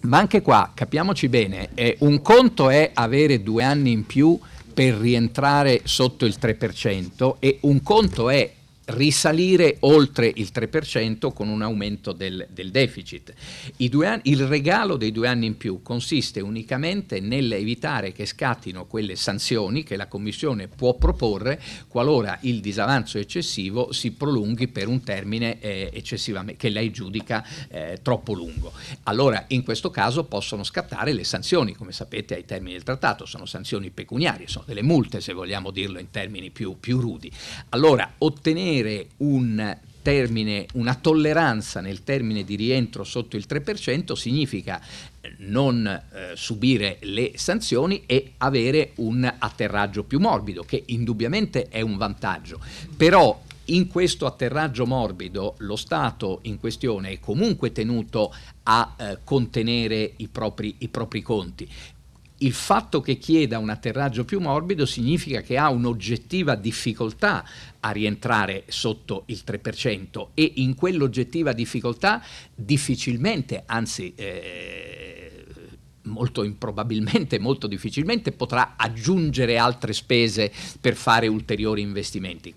Ma anche qua, capiamoci bene, eh, un conto è avere due anni in più per rientrare sotto il 3% e un conto è risalire oltre il 3% con un aumento del, del deficit. Anni, il regalo dei due anni in più consiste unicamente nell'evitare che scattino quelle sanzioni che la Commissione può proporre qualora il disavanzo eccessivo si prolunghi per un termine eh, che lei giudica eh, troppo lungo. Allora in questo caso possono scattare le sanzioni, come sapete ai termini del trattato, sono sanzioni pecuniarie, sono delle multe se vogliamo dirlo in termini più, più rudi. Allora ottenere mantenere un termine, una tolleranza nel termine di rientro sotto il 3% significa eh, non eh, subire le sanzioni e avere un atterraggio più morbido, che indubbiamente è un vantaggio. Però in questo atterraggio morbido lo Stato in questione è comunque tenuto a eh, contenere i propri, i propri conti il fatto che chieda un atterraggio più morbido significa che ha un'oggettiva difficoltà a rientrare sotto il 3% e in quell'oggettiva difficoltà difficilmente, anzi eh, molto improbabilmente, molto difficilmente potrà aggiungere altre spese per fare ulteriori investimenti.